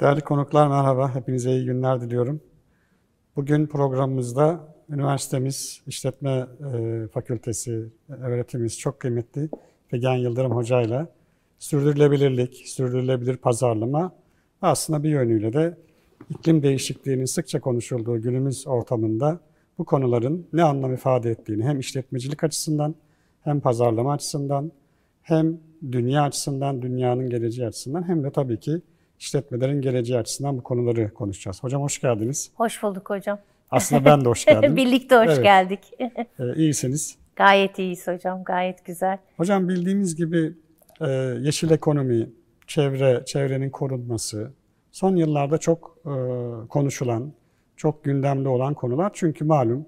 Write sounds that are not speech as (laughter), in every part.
Değerli konuklar merhaba, hepinize iyi günler diliyorum. Bugün programımızda üniversitemiz, işletme e, fakültesi öğretimimiz çok kıymetli Figen Yıldırım Hoca ile sürdürülebilirlik, sürdürülebilir pazarlama aslında bir yönüyle de iklim değişikliğinin sıkça konuşulduğu günümüz ortamında bu konuların ne anlam ifade ettiğini hem işletmecilik açısından hem pazarlama açısından hem dünya açısından, dünyanın geleceği açısından hem de tabii ki işletmelerin geleceği açısından bu konuları konuşacağız. Hocam hoş geldiniz. Hoş bulduk hocam. Aslında ben de hoş (laughs) geldim. Birlikte hoş evet. geldik. (laughs) ee, iyisiniz. Gayet iyiyiz hocam, gayet güzel. Hocam bildiğimiz gibi e, yeşil ekonomi, çevre, çevrenin korunması son yıllarda çok e, konuşulan, çok gündemde olan konular. Çünkü malum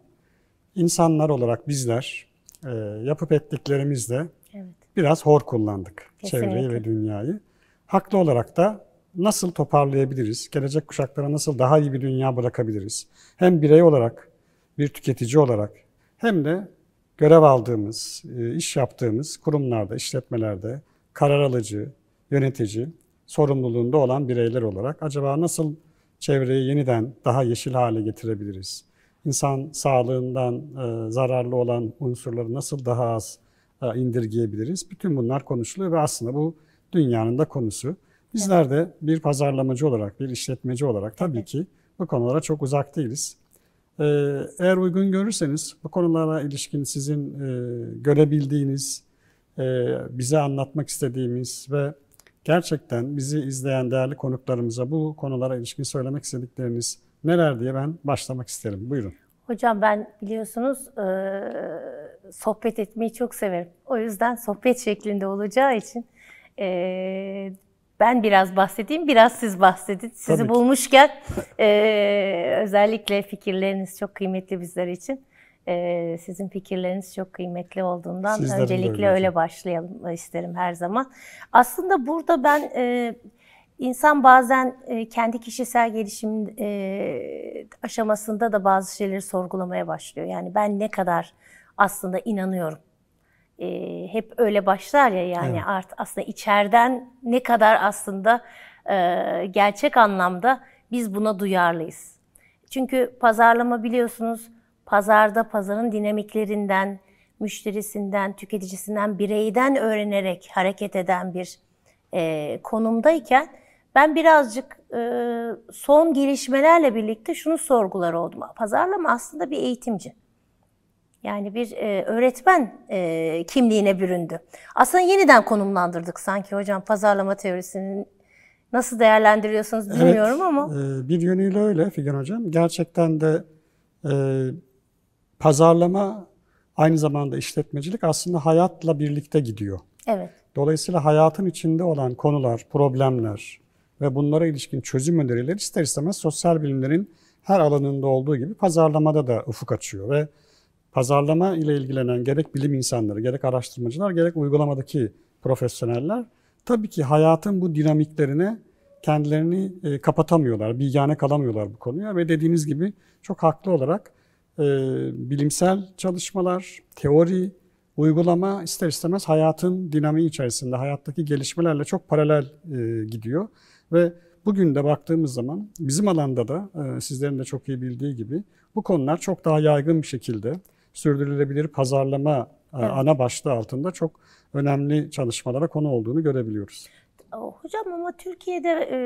insanlar olarak bizler e, yapıp ettiklerimizle evet. biraz hor kullandık Kesinlikle. çevreyi ve dünyayı. Haklı olarak da nasıl toparlayabiliriz? Gelecek kuşaklara nasıl daha iyi bir dünya bırakabiliriz? Hem birey olarak, bir tüketici olarak hem de görev aldığımız, e, iş yaptığımız kurumlarda, işletmelerde karar alıcı, yönetici, sorumluluğunda olan bireyler olarak acaba nasıl çevreyi yeniden daha yeşil hale getirebiliriz? İnsan sağlığından e, zararlı olan unsurları nasıl daha az e, indirgeyebiliriz? Bütün bunlar konuşuluyor ve aslında bu dünyanın da konusu. Bizler de bir pazarlamacı olarak, bir işletmeci olarak tabii evet. ki bu konulara çok uzak değiliz. Ee, eğer uygun görürseniz bu konulara ilişkin sizin e, görebildiğiniz, e, bize anlatmak istediğimiz ve gerçekten bizi izleyen değerli konuklarımıza bu konulara ilişkin söylemek istedikleriniz neler diye ben başlamak isterim. Buyurun. Hocam ben biliyorsunuz e, sohbet etmeyi çok severim. O yüzden sohbet şeklinde olacağı için ben biraz bahsedeyim, biraz siz bahsedin. Sizi Tabii bulmuşken e, özellikle fikirleriniz çok kıymetli bizler için. E, sizin fikirleriniz çok kıymetli olduğundan Sizlerin öncelikle öyle başlayalım isterim her zaman. Aslında burada ben e, insan bazen e, kendi kişisel gelişim e, aşamasında da bazı şeyleri sorgulamaya başlıyor. Yani ben ne kadar aslında inanıyorum e, hep öyle başlar ya yani evet. art aslında içeriden ne kadar aslında e, gerçek anlamda biz buna duyarlıyız. Çünkü pazarlama biliyorsunuz pazarda pazarın dinamiklerinden, müşterisinden, tüketicisinden, bireyden öğrenerek hareket eden bir e, konumdayken ben birazcık e, son gelişmelerle birlikte şunu sorgular oldum. Pazarlama aslında bir eğitimci. Yani bir e, öğretmen e, kimliğine büründü. Aslında yeniden konumlandırdık sanki hocam pazarlama teorisinin nasıl değerlendiriyorsunuz bilmiyorum evet, ama. E, bir yönüyle öyle Figen hocam. Gerçekten de e, pazarlama aynı zamanda işletmecilik aslında hayatla birlikte gidiyor. Evet. Dolayısıyla hayatın içinde olan konular, problemler ve bunlara ilişkin çözüm önerileri ister istemez sosyal bilimlerin her alanında olduğu gibi pazarlamada da ufuk açıyor ve pazarlama ile ilgilenen gerek bilim insanları, gerek araştırmacılar, gerek uygulamadaki profesyoneller tabii ki hayatın bu dinamiklerine kendilerini e, kapatamıyorlar, bilgane kalamıyorlar bu konuya ve dediğiniz gibi çok haklı olarak e, bilimsel çalışmalar, teori, uygulama ister istemez hayatın dinamiği içerisinde, hayattaki gelişmelerle çok paralel e, gidiyor ve bugün de baktığımız zaman bizim alanda da e, sizlerin de çok iyi bildiği gibi bu konular çok daha yaygın bir şekilde sürdürülebilir pazarlama e, evet. ana başlığı altında çok önemli çalışmalara konu olduğunu görebiliyoruz. Hocam ama Türkiye'de e,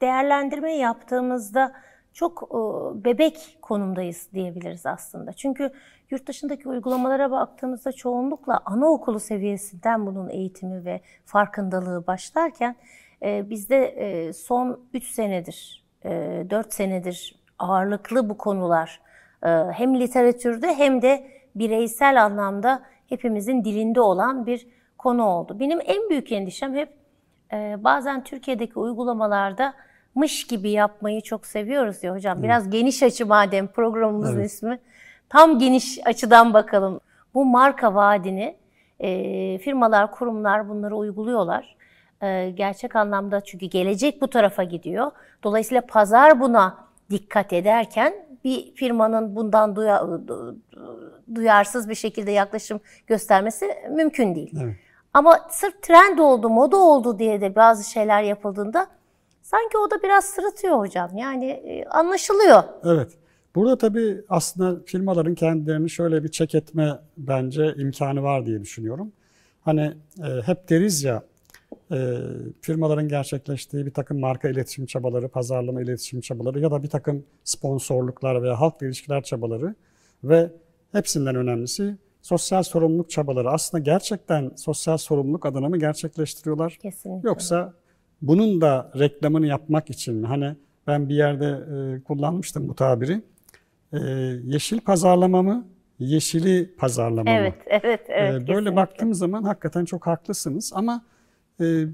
değerlendirme yaptığımızda çok e, bebek konumdayız diyebiliriz aslında. Çünkü yurt dışındaki uygulamalara baktığımızda çoğunlukla anaokulu seviyesinden bunun eğitimi ve farkındalığı başlarken bizde son 3 senedir, 4 senedir ağırlıklı bu konular e, hem literatürde hem de bireysel anlamda hepimizin dilinde olan bir konu oldu. Benim en büyük endişem hep e, bazen Türkiye'deki uygulamalarda mış gibi yapmayı çok seviyoruz ya hocam. Biraz Hı. geniş açı madem programımızın evet. ismi. Tam geniş açıdan bakalım. Bu marka vaadini e, firmalar, kurumlar bunları uyguluyorlar. E, gerçek anlamda çünkü gelecek bu tarafa gidiyor. Dolayısıyla pazar buna dikkat ederken bir firmanın bundan duya, duyarsız bir şekilde yaklaşım göstermesi mümkün değil. Evet. Ama sırf trend oldu, moda oldu diye de bazı şeyler yapıldığında sanki o da biraz sırıtıyor hocam. Yani e, anlaşılıyor. Evet. Burada tabii aslında firmaların kendilerini şöyle bir çek etme bence imkanı var diye düşünüyorum. Hani e, hep deriz ya e, firmaların gerçekleştiği bir takım marka iletişim çabaları, pazarlama iletişim çabaları ya da bir takım sponsorluklar veya halk ilişkiler çabaları ve hepsinden önemlisi sosyal sorumluluk çabaları. Aslında gerçekten sosyal sorumluluk adına mı gerçekleştiriyorlar? Kesinlikle. Yoksa bunun da reklamını yapmak için mi? Hani ben bir yerde e, kullanmıştım bu tabiri. E, yeşil pazarlama mı? Yeşili pazarlama evet, mı? evet, evet. E, böyle kesinlikle. baktığım zaman hakikaten çok haklısınız ama e, ee,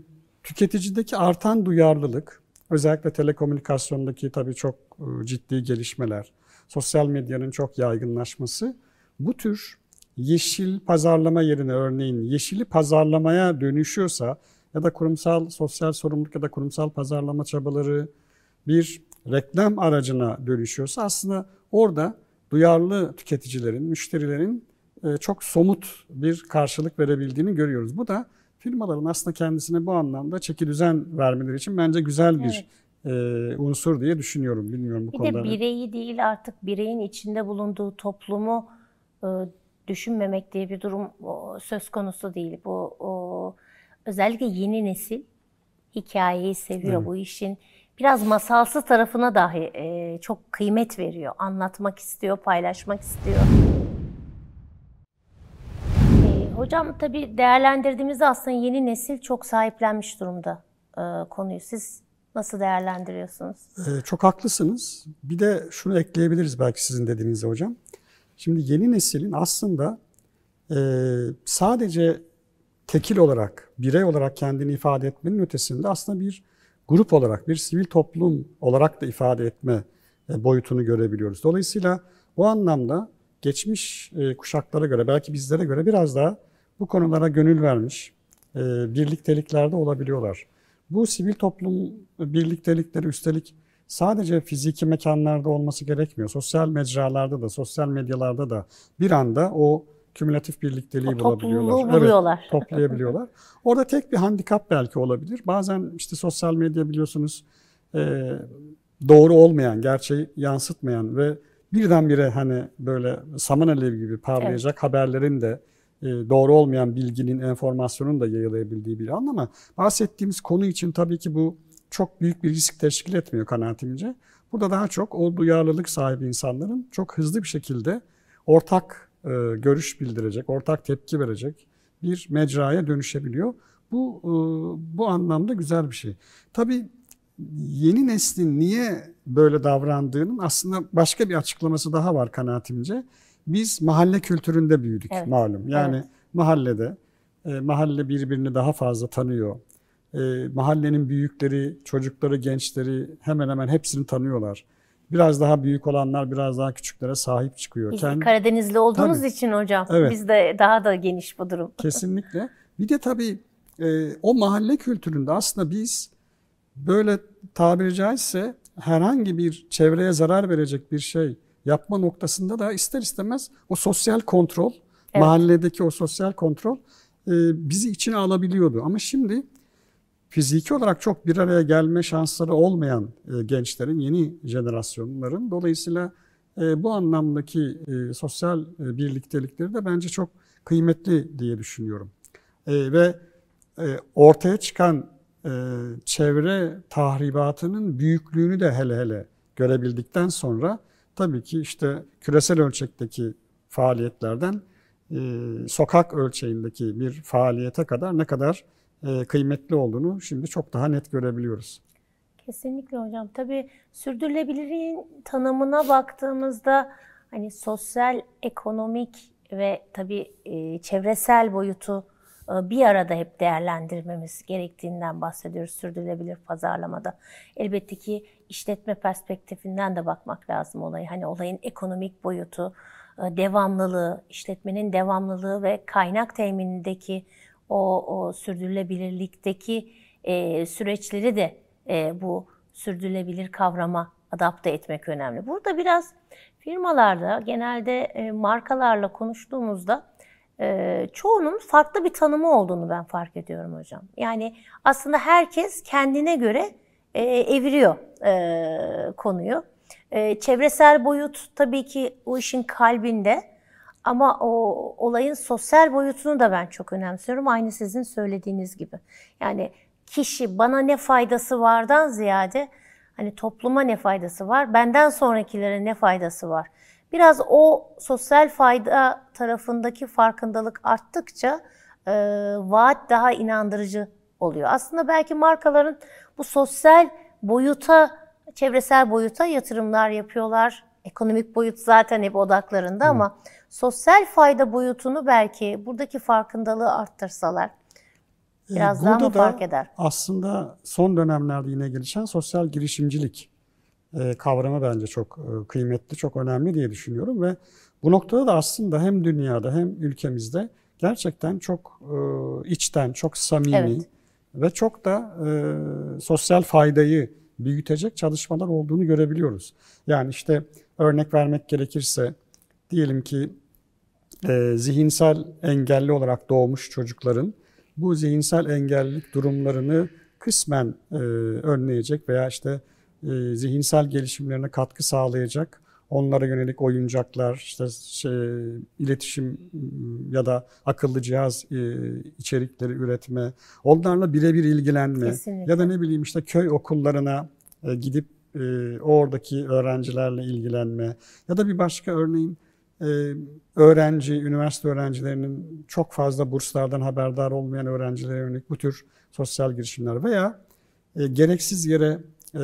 tüketicideki artan duyarlılık, özellikle telekomünikasyondaki tabii çok e, ciddi gelişmeler, sosyal medyanın çok yaygınlaşması bu tür yeşil pazarlama yerine örneğin yeşili pazarlamaya dönüşüyorsa ya da kurumsal sosyal sorumluluk ya da kurumsal pazarlama çabaları bir reklam aracına dönüşüyorsa aslında orada duyarlı tüketicilerin, müşterilerin e, çok somut bir karşılık verebildiğini görüyoruz. Bu da firmaların aslında kendisine bu anlamda çeki düzen vermeleri için bence güzel bir evet. e, unsur diye düşünüyorum. Bilmiyorum bu bir konuda. Bir de bireyi değil artık bireyin içinde bulunduğu toplumu e, düşünmemek diye bir durum o, söz konusu değil. Bu o, özellikle yeni nesil hikayeyi seviyor evet. bu işin. Biraz masalsı tarafına dahi e, çok kıymet veriyor. Anlatmak istiyor, paylaşmak istiyor. Hocam tabii değerlendirdiğimizde aslında yeni nesil çok sahiplenmiş durumda e, konuyu. Siz nasıl değerlendiriyorsunuz? Ee, çok haklısınız. Bir de şunu ekleyebiliriz belki sizin dediğinizde hocam. Şimdi yeni neslin aslında e, sadece tekil olarak, birey olarak kendini ifade etmenin ötesinde aslında bir grup olarak, bir sivil toplum olarak da ifade etme e, boyutunu görebiliyoruz. Dolayısıyla bu anlamda geçmiş e, kuşaklara göre, belki bizlere göre biraz daha bu konulara gönül vermiş, e, birlikteliklerde olabiliyorlar. Bu sivil toplum birliktelikleri üstelik sadece fiziki mekanlarda olması gerekmiyor. Sosyal mecralarda da, sosyal medyalarda da bir anda o kümülatif birlikteliği o bulabiliyorlar. Buluyorlar. Evet, (laughs) toplayabiliyorlar. Orada tek bir handikap belki olabilir. Bazen işte sosyal medya biliyorsunuz e, doğru olmayan, gerçeği yansıtmayan ve birdenbire hani böyle saman alevi gibi parlayacak evet. haberlerin de e, doğru olmayan bilginin, enformasyonun da yayılabildiği bir an ama bahsettiğimiz konu için tabii ki bu çok büyük bir risk teşkil etmiyor kanaatimce. Burada daha çok o duyarlılık sahibi insanların çok hızlı bir şekilde ortak e, görüş bildirecek, ortak tepki verecek bir mecraya dönüşebiliyor. Bu e, bu anlamda güzel bir şey. Tabii yeni neslin niye böyle davrandığının aslında başka bir açıklaması daha var kanaatimce biz mahalle kültüründe büyüdük evet. malum. Yani evet. mahallede e, mahalle birbirini daha fazla tanıyor. E, mahallenin büyükleri, çocukları, gençleri hemen hemen hepsini tanıyorlar. Biraz daha büyük olanlar biraz daha küçüklere sahip çıkıyor. Biz Kendi... Karadenizli olduğumuz tabii. için hocam evet. bizde daha da geniş bu durum. (laughs) Kesinlikle. Bir de tabii e, o mahalle kültüründe aslında biz böyle tabiri caizse herhangi bir çevreye zarar verecek bir şey yapma noktasında da ister istemez o sosyal kontrol, evet. mahalledeki o sosyal kontrol e, bizi içine alabiliyordu. Ama şimdi fiziki olarak çok bir araya gelme şansları olmayan e, gençlerin, yeni jenerasyonların dolayısıyla e, bu anlamdaki sosyal birliktelikleri de bence çok kıymetli diye düşünüyorum. Ve ortaya çıkan çevre tahribatının büyüklüğünü de hele hele görebildikten sonra tabii ki işte küresel ölçekteki faaliyetlerden e, sokak ölçeğindeki bir faaliyete kadar ne kadar e, kıymetli olduğunu şimdi çok daha net görebiliyoruz. Kesinlikle hocam. Tabii sürdürülebilirliğin tanımına baktığımızda hani sosyal, ekonomik ve tabii e, çevresel boyutu ee, bir arada hep değerlendirmemiz gerektiğinden bahsediyoruz sürdürülebilir pazarlamada. Elbette ki işletme perspektifinden de bakmak lazım olayı. Hani olayın ekonomik boyutu, e, devamlılığı, işletmenin devamlılığı ve kaynak teminindeki o, o sürdürülebilirlikteki e, süreçleri de e, bu sürdürülebilir kavrama adapte etmek önemli. Burada biraz firmalarda genelde e, markalarla konuştuğumuzda e, çoğunun farklı bir tanımı olduğunu ben fark ediyorum hocam. Yani aslında herkes kendine göre e, eviriyor e, konuyu. E, çevresel boyut tabii ki o işin kalbinde ama o olayın sosyal boyutunu da ben çok önemsiyorum. Aynı sizin söylediğiniz gibi. Yani kişi bana ne faydası vardan ziyade hani topluma ne faydası var, benden sonrakilere ne faydası var? Biraz o sosyal fayda tarafındaki farkındalık arttıkça e, vaat daha inandırıcı oluyor. Aslında belki markaların bu sosyal boyuta, çevresel boyuta yatırımlar yapıyorlar. Ekonomik boyut zaten hep odaklarında Hı. ama sosyal fayda boyutunu belki buradaki farkındalığı arttırsalar ee, biraz e, daha mı fark eder? Aslında son dönemlerde yine gelişen sosyal girişimcilik e, kavramı bence çok e, kıymetli, çok önemli diye düşünüyorum ve bu noktada da aslında hem dünyada hem ülkemizde gerçekten çok e, içten, çok samimi evet. ve çok da sosyal faydayı büyütecek çalışmalar olduğunu görebiliyoruz. Yani işte örnek vermek gerekirse diyelim ki e, zihinsel engelli olarak doğmuş çocukların bu zihinsel engellilik durumlarını kısmen e, önleyecek veya işte e, zihinsel gelişimlerine katkı sağlayacak onlara yönelik oyuncaklar, işte şey, iletişim ıı, ya da akıllı cihaz e, içerikleri üretme, onlarla birebir ilgilenme Kesinlikle. ya da ne bileyim işte köy okullarına e, gidip oradaki öğrencilerle ilgilenme ya da bir başka örneğin öğrenci, üniversite öğrencilerinin çok fazla burslardan haberdar olmayan öğrencilere yönelik bu tür sosyal girişimler veya gereksiz yere e,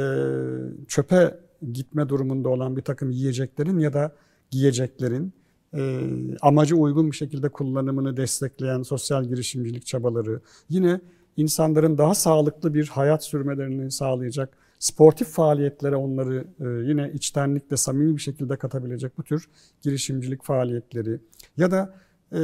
çöpe gitme durumunda olan bir takım yiyeceklerin ya da giyeceklerin e, amacı uygun bir şekilde kullanımını destekleyen sosyal girişimcilik çabaları, yine insanların daha sağlıklı bir hayat sürmelerini sağlayacak sportif faaliyetlere onları e, yine içtenlikle samimi bir şekilde katabilecek bu tür girişimcilik faaliyetleri ya da e,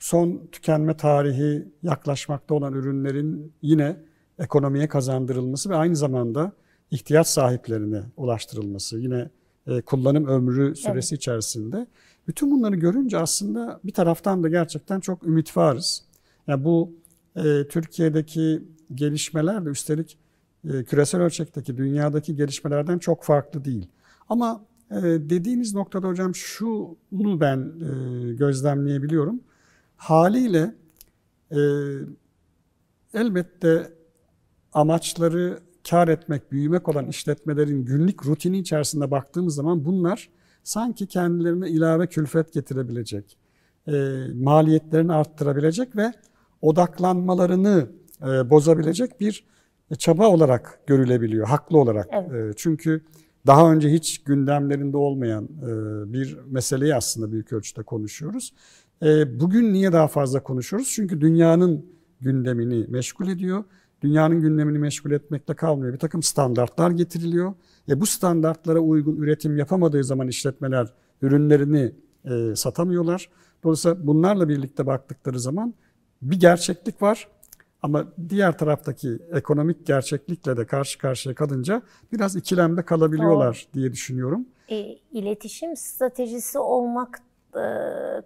son tükenme tarihi yaklaşmakta olan ürünlerin yine ekonomiye kazandırılması ve aynı zamanda ihtiyaç sahiplerine ulaştırılması yine e, kullanım ömrü süresi evet. içerisinde. Bütün bunları görünce aslında bir taraftan da gerçekten çok ümit varız. Yani bu e, Türkiye'deki gelişmeler de üstelik e, küresel ölçekteki dünyadaki gelişmelerden çok farklı değil. Ama e, dediğiniz noktada hocam şunu ben e, gözlemleyebiliyorum. Haliyle e, elbette amaçları kar etmek, büyümek olan işletmelerin günlük rutini içerisinde baktığımız zaman bunlar sanki kendilerine ilave külfet getirebilecek, e, maliyetlerini arttırabilecek ve odaklanmalarını e, bozabilecek bir çaba olarak görülebiliyor, haklı olarak. Evet. E, çünkü daha önce hiç gündemlerinde olmayan e, bir meseleyi aslında büyük ölçüde konuşuyoruz. E, bugün niye daha fazla konuşuyoruz? Çünkü dünyanın gündemini meşgul ediyor dünyanın gündemini meşgul etmekte kalmıyor. Bir takım standartlar getiriliyor. E bu standartlara uygun üretim yapamadığı zaman işletmeler ürünlerini e, satamıyorlar. Dolayısıyla bunlarla birlikte baktıkları zaman bir gerçeklik var ama diğer taraftaki ekonomik gerçeklikle de karşı karşıya kalınca biraz ikilemde kalabiliyorlar Doğru. diye düşünüyorum. E, iletişim stratejisi olmak e,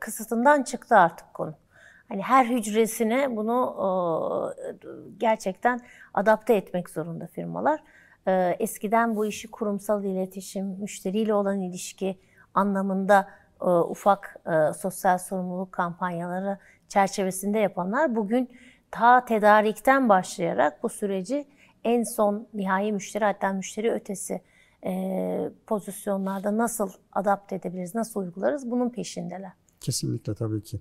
kısıtından çıktı artık konu hani her hücresine bunu gerçekten adapte etmek zorunda firmalar. Ee, eskiden bu işi kurumsal iletişim, müşteriyle olan ilişki anlamında e, ufak e, sosyal sorumluluk kampanyaları çerçevesinde yapanlar bugün ta tedarikten başlayarak bu süreci en son nihai müşteri hatta müşteri ötesi e, pozisyonlarda nasıl adapte edebiliriz, nasıl uygularız bunun peşindeler. Kesinlikle tabii ki.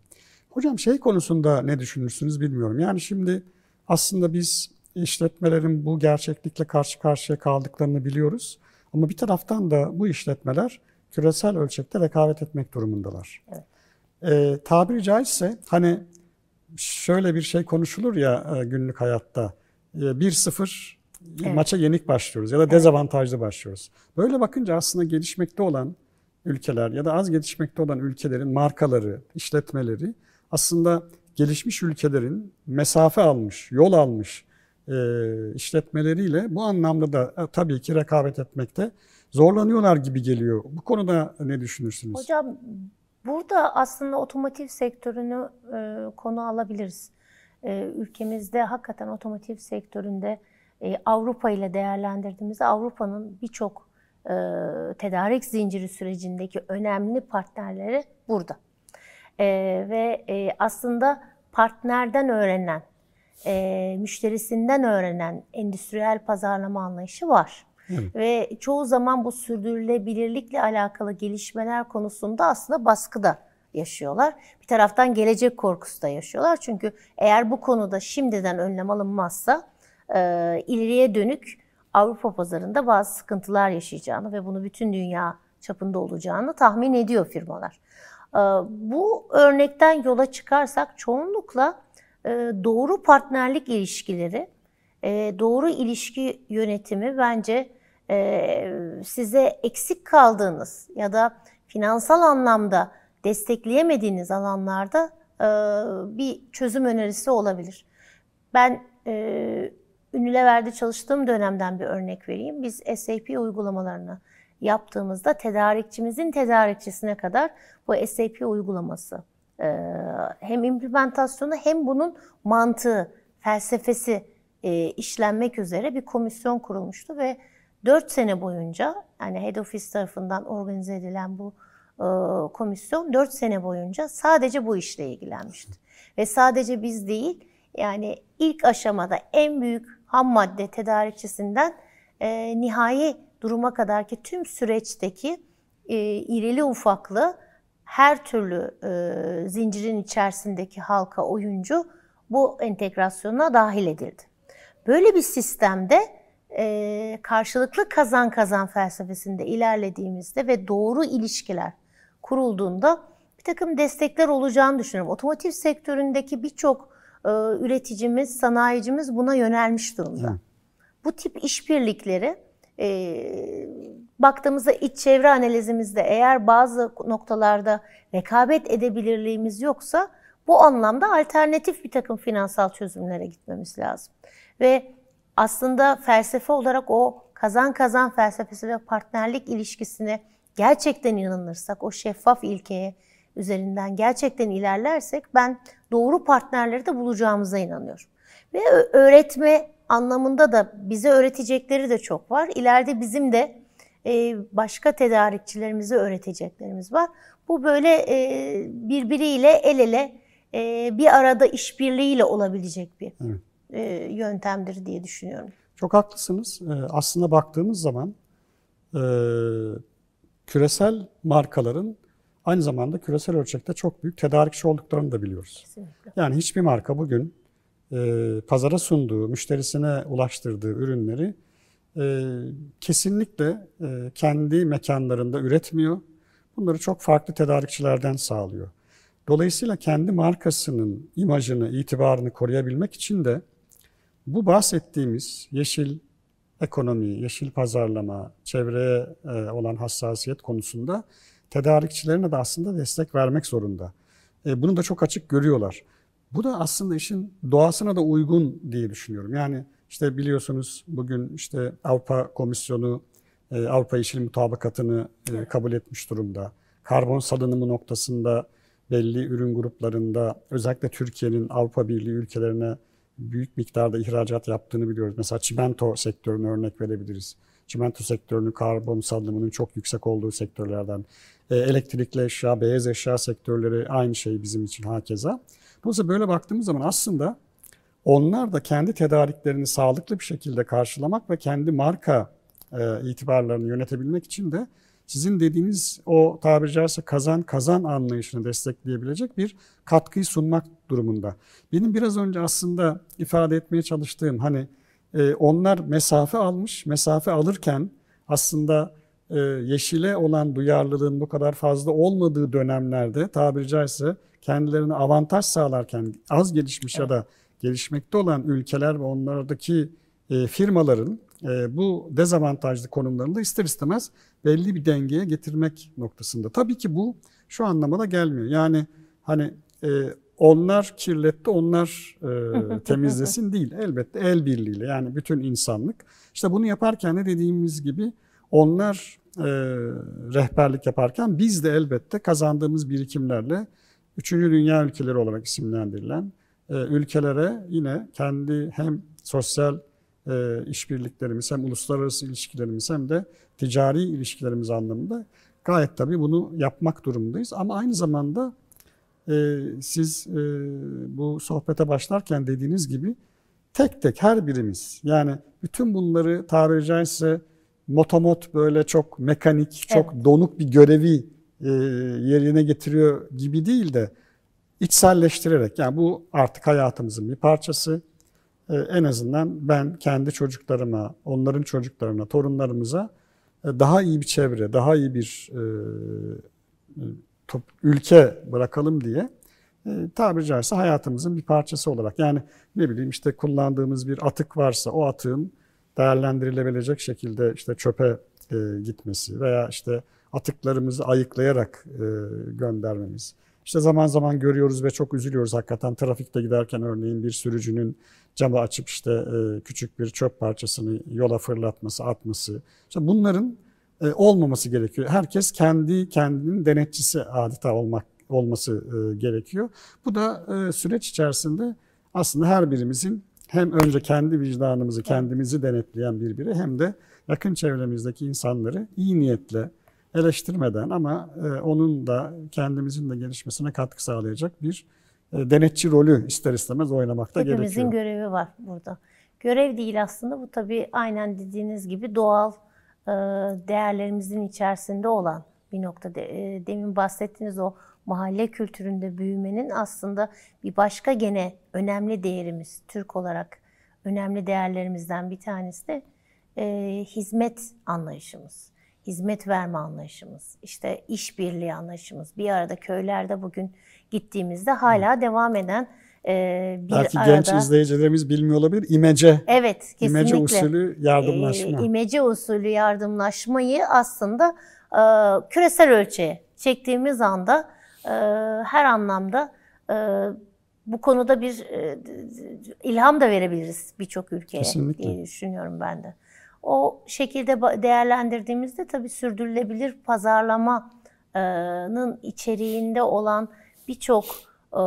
Hocam şey konusunda ne düşünürsünüz bilmiyorum. Yani şimdi aslında biz işletmelerin bu gerçeklikle karşı karşıya kaldıklarını biliyoruz. Ama bir taraftan da bu işletmeler küresel ölçekte rekabet etmek durumundalar. Evet. E, tabiri caizse hani şöyle bir şey konuşulur ya e, günlük hayatta. E, ee, 1-0 evet. maça yenik başlıyoruz ya da dezavantajlı başlıyoruz. Böyle bakınca aslında gelişmekte olan ülkeler ya da az gelişmekte olan ülkelerin markaları, işletmeleri aslında gelişmiş ülkelerin mesafe almış, yol almış e, işletmeleriyle bu anlamda da e, tabii ki rekabet etmekte zorlanıyorlar gibi geliyor. Bu konuda ne düşünürsünüz? Hocam burada aslında otomotiv sektörünü e, konu alabiliriz. E, ülkemizde hakikaten otomotiv sektöründe e, Avrupa ile değerlendirdiğimizde Avrupa'nın birçok e, tedarik zinciri sürecindeki önemli partnerleri burada. E, ve e, aslında partnerden öğrenen, e, müşterisinden öğrenen endüstriyel pazarlama anlayışı var. Hı. Ve çoğu zaman bu sürdürülebilirlikle alakalı gelişmeler konusunda aslında baskıda yaşıyorlar. Bir taraftan gelecek korkusu da yaşıyorlar. Çünkü eğer bu konuda şimdiden önlem alınmazsa e, ileriye dönük Avrupa pazarında bazı sıkıntılar yaşayacağını ve bunu bütün dünya çapında olacağını tahmin ediyor firmalar. Ee, bu örnekten yola çıkarsak çoğunlukla e, doğru partnerlik ilişkileri, e, doğru ilişki yönetimi bence e, size eksik kaldığınız ya da finansal anlamda destekleyemediğiniz alanlarda bir çözüm önerisi olabilir. Ben Ünlülever'de çalıştığım dönemden bir örnek vereyim. Biz SAP uygulamalarını yaptığımızda tedarikçimizin tedarikçisine kadar bu SAP uygulaması e, hem implementasyonu hem bunun mantığı, felsefesi e, işlenmek üzere bir komisyon kurulmuştu ve 4 sene boyunca yani head office tarafından organize edilen bu e, komisyon 4 sene boyunca sadece bu işle ilgilenmişti. Ve sadece biz değil yani ilk aşamada en büyük ham madde tedarikçisinden e, nihai duruma kadar ki tüm süreçteki e, irili ufaklı her türlü e, zincirin içerisindeki halka oyuncu bu entegrasyona dahil edildi. Böyle bir sistemde e, karşılıklı kazan kazan felsefesinde ilerlediğimizde ve doğru ilişkiler kurulduğunda bir takım destekler olacağını düşünüyorum. Otomotiv sektöründeki birçok e, üreticimiz, sanayicimiz buna yönelmiş durumda. Hı. Bu tip işbirlikleri e, baktığımızda iç çevre analizimizde eğer bazı noktalarda rekabet edebilirliğimiz yoksa bu anlamda alternatif bir takım finansal çözümlere gitmemiz lazım. Ve aslında felsefe olarak o kazan kazan felsefesi ve partnerlik ilişkisine gerçekten inanırsak, o şeffaf ilkeye üzerinden gerçekten ilerlersek ben doğru partnerleri de bulacağımıza inanıyorum. Ve öğretme anlamında da bize öğretecekleri de çok var. İleride bizim de e, başka tedarikçilerimize öğreteceklerimiz var. Bu böyle e, birbiriyle el ele e, bir arada işbirliğiyle olabilecek bir evet. yöntemdir diye düşünüyorum. Çok haklısınız. Aslında baktığımız zaman küresel markaların aynı zamanda küresel ölçekte çok büyük tedarikçi olduklarını da biliyoruz. Kesinlikle. Yani hiçbir marka bugün e, pazara sunduğu, müşterisine ulaştırdığı ürünleri e, kesinlikle e, kendi mekanlarında üretmiyor. Bunları çok farklı tedarikçilerden sağlıyor. Dolayısıyla kendi markasının imajını, itibarını koruyabilmek için de bu bahsettiğimiz yeşil ekonomi, yeşil pazarlama, çevreye olan hassasiyet konusunda tedarikçilerine de aslında destek vermek zorunda. Bunu da çok açık görüyorlar. Bu da aslında işin doğasına da uygun diye düşünüyorum. Yani işte biliyorsunuz bugün işte Avrupa Komisyonu e, Avrupa Yeşil Mutabakatı'nı e, kabul etmiş durumda. Karbon salınımı noktasında belli ürün gruplarında özellikle Türkiye'nin Avrupa Birliği ülkelerine büyük miktarda ihracat yaptığını biliyoruz. Mesela çimento sektörünü örnek verebiliriz. Çimento sektörünün karbon salınımının çok yüksek olduğu sektörlerden. E, elektrikli eşya, beyaz eşya sektörleri aynı şey bizim için hakeza. Dolayısıyla böyle baktığımız zaman aslında onlar da kendi tedariklerini sağlıklı bir şekilde karşılamak ve kendi marka e, itibarlarını yönetebilmek için de sizin dediğiniz o tabiri caizse kazan kazan anlayışını destekleyebilecek bir katkıyı sunmak durumunda. Benim biraz önce aslında ifade etmeye çalıştığım hani e, onlar mesafe almış, mesafe alırken aslında e, yeşile olan duyarlılığın bu kadar fazla olmadığı dönemlerde tabiri caizse kendilerine avantaj sağlarken az gelişmiş evet. ya da gelişmekte olan ülkeler ve onlardaki e, firmaların e, bu dezavantajlı konumlarını da ister istemez belli bir dengeye getirmek noktasında. Tabii ki bu şu anlamada gelmiyor. Yani hani e, onlar kirletti, onlar e, (laughs) temizlesin değil. Elbette el birliğiyle yani bütün insanlık. İşte bunu yaparken de dediğimiz gibi onlar e, rehberlik yaparken biz de elbette kazandığımız birikimlerle üçüncü dünya ülkeleri olarak isimlendirilen e, ülkelere yine kendi hem sosyal e, işbirliklerimiz hem uluslararası ilişkilerimiz hem de ticari ilişkilerimiz anlamında gayet tabii bunu yapmak durumundayız. Ama aynı zamanda e, siz e, bu sohbete başlarken dediğiniz gibi tek tek her birimiz yani bütün bunları tabiri caizse motomot böyle çok mekanik, çok evet. donuk bir görevi e, yerine getiriyor gibi değil de içselleştirerek yani bu artık hayatımızın bir parçası. E, en azından ben kendi çocuklarıma, onların çocuklarına, torunlarımıza e, daha iyi bir çevre, daha iyi bir ülke bırakalım diye tabiri caizse hayatımızın bir parçası olarak. Yani ne bileyim işte kullandığımız bir atık varsa o atığın değerlendirilebilecek şekilde işte çöpe gitmesi veya işte atıklarımızı ayıklayarak e, göndermemiz. İşte zaman zaman görüyoruz ve çok üzülüyoruz hakikaten trafikte giderken örneğin bir sürücünün camı açıp işte e, küçük bir çöp parçasını yola fırlatması, atması. İşte bunların e, olmaması gerekiyor. Herkes kendi kendinin denetçisi adeta olmak olması e, gerekiyor. Bu da e, süreç içerisinde aslında her birimizin hem önce kendi vicdanımızı, kendimizi denetleyen bir biri hem de yakın çevremizdeki insanları iyi niyetle eleştirmeden ama e, onun da kendimizin de gelişmesine katkı sağlayacak bir e, denetçi rolü ister istemez oynamakta gerekiyor. Hepimizin görevi var burada. Görev değil aslında bu tabii aynen dediğiniz gibi doğal e, değerlerimizin içerisinde olan bir nokta. Demin bahsettiğiniz o mahalle kültüründe büyümenin aslında bir başka gene önemli değerimiz, Türk olarak önemli değerlerimizden bir tanesi de hizmet anlayışımız hizmet verme anlayışımız, işte işbirliği anlayışımız, bir arada köylerde bugün gittiğimizde hala Hı. devam eden e, bir Belki arada... genç izleyicilerimiz bilmiyor olabilir. İmece. Evet, kesinlikle. İmece usulü yardımlaşma. E, imece usulü yardımlaşmayı aslında e, küresel ölçeğe çektiğimiz anda e, her anlamda e, bu konuda bir e, ilham da verebiliriz birçok ülkeye Kesinlikle. diye düşünüyorum ben de. O şekilde değerlendirdiğimizde tabii sürdürülebilir pazarlamanın içeriğinde olan birçok e,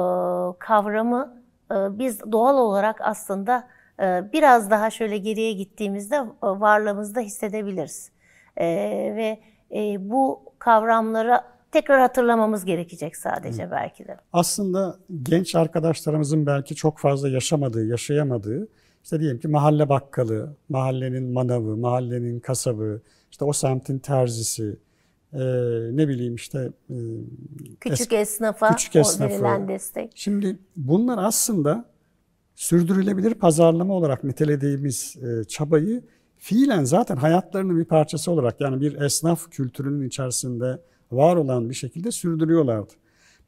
kavramı e, biz doğal olarak aslında e, biraz daha şöyle geriye gittiğimizde varlığımızda hissedebiliriz. Ve bu kavramları tekrar hatırlamamız gerekecek sadece belki de. Aslında genç arkadaşlarımızın belki çok fazla yaşamadığı, yaşayamadığı işte diyelim ki mahalle bakkalı, mahallenin manavı, mahallenin kasabı, işte o semtin terzisi, e, ne bileyim işte e, küçük es- esnafa, küçük esnafa verilen destek. Şimdi bunlar aslında sürdürülebilir pazarlama olarak nitelediğimiz e, çabayı fiilen zaten hayatlarının bir parçası olarak yani bir esnaf kültürünün içerisinde var olan bir şekilde sürdürüyorlardı.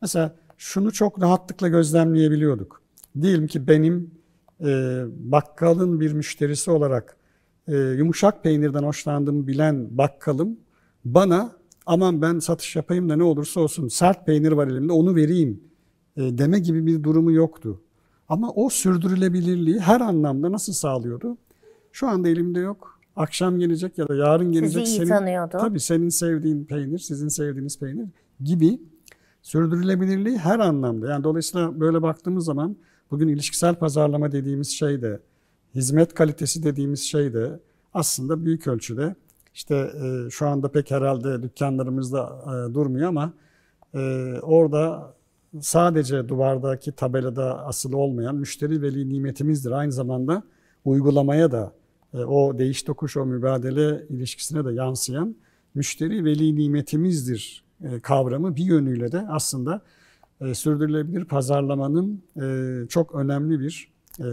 Mesela şunu çok rahatlıkla gözlemleyebiliyorduk. Diyelim ki benim e, bakkalın bir müşterisi olarak e, yumuşak peynirden hoşlandığımı bilen bakkalım bana aman ben satış yapayım da ne olursa olsun sert peynir var elimde onu vereyim e, deme gibi bir durumu yoktu. Ama o sürdürülebilirliği her anlamda nasıl sağlıyordu? Şu anda elimde yok. Akşam gelecek ya da yarın gelecek. Sizi iyi senin, tanıyordu. Tabii senin sevdiğin peynir, sizin sevdiğiniz peynir gibi sürdürülebilirliği her anlamda. Yani dolayısıyla böyle baktığımız zaman Bugün ilişkisel pazarlama dediğimiz şey de, hizmet kalitesi dediğimiz şey de aslında büyük ölçüde işte e, şu anda pek herhalde dükkanlarımızda e, durmuyor ama e, orada sadece duvardaki tabelada asılı olmayan müşteri veli nimetimizdir. Aynı zamanda uygulamaya da e, o değiş tokuş, o mübadele ilişkisine de yansıyan müşteri veli nimetimizdir e, kavramı bir yönüyle de aslında e, sürdürülebilir pazarlamanın e, çok önemli bir e,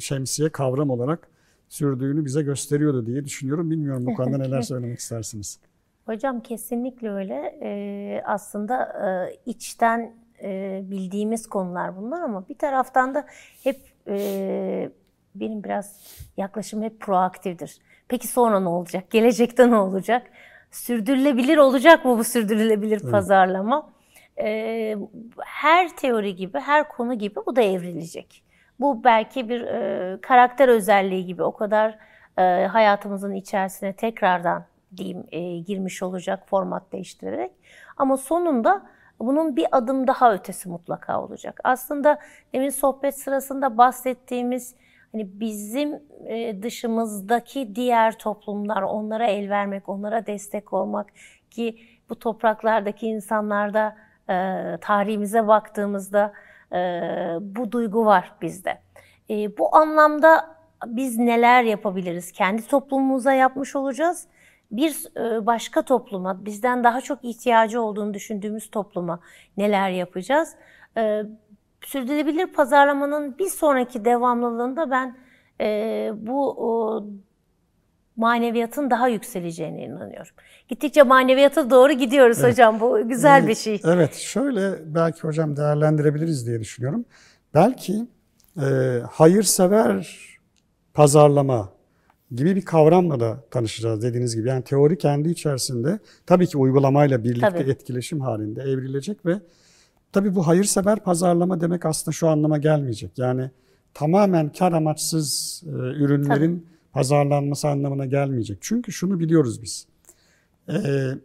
şemsiye kavram olarak sürdüğünü bize gösteriyordu diye düşünüyorum. Bilmiyorum bu konuda (laughs) neler söylemek istersiniz. Hocam kesinlikle öyle. Ee, aslında e, içten e, bildiğimiz konular bunlar ama bir taraftan da hep e, benim biraz yaklaşım hep proaktiftir. Peki sonra ne olacak? Gelecekte ne olacak? Sürdürülebilir olacak mı bu sürdürülebilir evet. pazarlama? e, her teori gibi, her konu gibi bu da evrilecek. Bu belki bir e, karakter özelliği gibi o kadar e, hayatımızın içerisine tekrardan diyeyim e, girmiş olacak format değiştirerek. Ama sonunda bunun bir adım daha ötesi mutlaka olacak. Aslında demin sohbet sırasında bahsettiğimiz hani bizim e, dışımızdaki diğer toplumlar onlara el vermek, onlara destek olmak ki bu topraklardaki insanlarda e, tarihimize baktığımızda e, bu duygu var bizde. E, bu anlamda biz neler yapabiliriz? Kendi toplumumuza yapmış olacağız. Bir başka topluma, bizden daha çok ihtiyacı olduğunu düşündüğümüz topluma neler yapacağız? Sürdürülebilir pazarlamanın bir sonraki devamlılığında ben bu maneviyatın daha yükseleceğine inanıyorum. Gittikçe maneviyata doğru gidiyoruz evet. hocam. Bu güzel bir şey. Evet, şöyle belki hocam değerlendirebiliriz diye düşünüyorum. Belki e, hayırsever pazarlama gibi bir kavramla da tanışacağız dediğiniz gibi. Yani teori kendi içerisinde tabii ki uygulamayla birlikte tabii. etkileşim halinde evrilecek ve tabii bu hayırsever pazarlama demek aslında şu anlama gelmeyecek. Yani tamamen kar amaçsız e, ürünlerin tabii pazarlanması anlamına gelmeyecek. Çünkü şunu biliyoruz biz. Ee,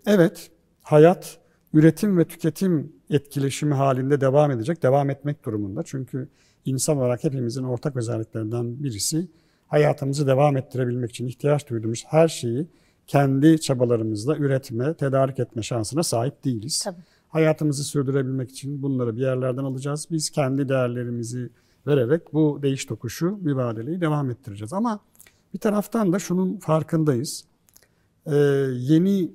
evet, hayat üretim ve tüketim etkileşimi halinde devam edecek, devam etmek durumunda. Çünkü insan olarak hepimizin ortak özelliklerinden birisi hayatımızı devam ettirebilmek için ihtiyaç duyduğumuz her şeyi kendi çabalarımızla üretme, tedarik etme şansına sahip değiliz. Tabii. Hayatımızı sürdürebilmek için bunları bir yerlerden alacağız. Biz kendi değerlerimizi vererek bu değiş tokuşu, mübadeleyi devam ettireceğiz. Ama bir taraftan da şunun farkındayız. Ee, yeni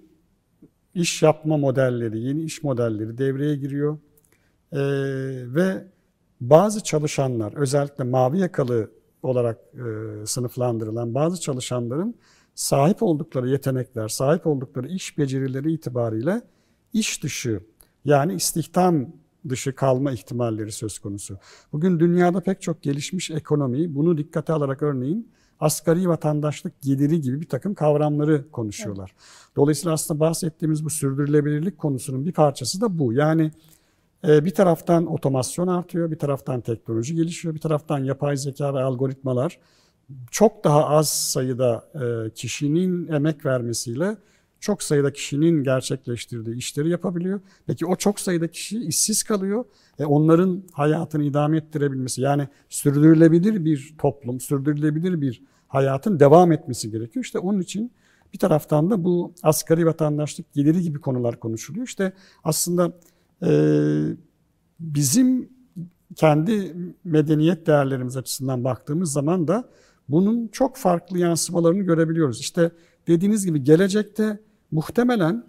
iş yapma modelleri, yeni iş modelleri devreye giriyor. Ee, ve bazı çalışanlar, özellikle mavi yakalı olarak e, sınıflandırılan bazı çalışanların sahip oldukları yetenekler, sahip oldukları iş becerileri itibariyle iş dışı yani istihdam dışı kalma ihtimalleri söz konusu. Bugün dünyada pek çok gelişmiş ekonomi bunu dikkate alarak örneğin asgari vatandaşlık geliri gibi bir takım kavramları konuşuyorlar. Evet. Dolayısıyla aslında bahsettiğimiz bu sürdürülebilirlik konusunun bir parçası da bu. Yani e, bir taraftan otomasyon artıyor, bir taraftan teknoloji gelişiyor, bir taraftan yapay zeka ve algoritmalar çok daha az sayıda e, kişinin emek vermesiyle çok sayıda kişinin gerçekleştirdiği işleri yapabiliyor. Peki o çok sayıda kişi işsiz kalıyor. E onların hayatını idame ettirebilmesi yani sürdürülebilir bir toplum, sürdürülebilir bir hayatın devam etmesi gerekiyor. İşte onun için bir taraftan da bu asgari vatandaşlık geliri gibi konular konuşuluyor. İşte aslında e, bizim kendi medeniyet değerlerimiz açısından baktığımız zaman da bunun çok farklı yansımalarını görebiliyoruz. İşte dediğiniz gibi gelecekte muhtemelen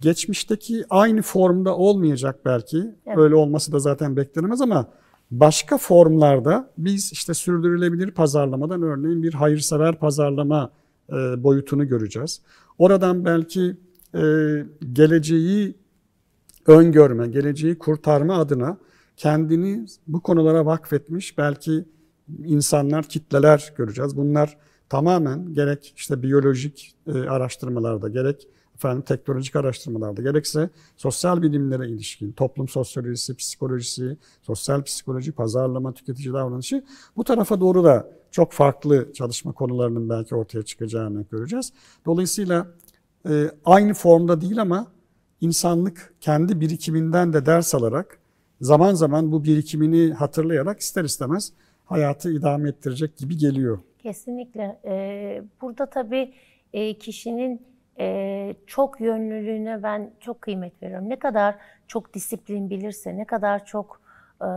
geçmişteki aynı formda olmayacak belki. Evet. Öyle olması da zaten beklenemez ama başka formlarda biz işte sürdürülebilir pazarlamadan örneğin bir hayırsever pazarlama e, boyutunu göreceğiz. Oradan belki e, geleceği öngörme, geleceği kurtarma adına kendini bu konulara vakfetmiş belki insanlar, kitleler göreceğiz. Bunlar tamamen gerek işte biyolojik e, araştırmalarda gerek efendim teknolojik araştırmalarda gerekse sosyal bilimlere ilişkin toplum sosyolojisi, psikolojisi, sosyal psikoloji, pazarlama, tüketici davranışı bu tarafa doğru da çok farklı çalışma konularının belki ortaya çıkacağını göreceğiz. Dolayısıyla e, aynı formda değil ama insanlık kendi birikiminden de ders alarak zaman zaman bu birikimini hatırlayarak ister istemez hayatı idame ettirecek gibi geliyor. Kesinlikle. Ee, burada tabii e, kişinin e, çok yönlülüğüne ben çok kıymet veriyorum. Ne kadar çok disiplin bilirse, ne kadar çok e,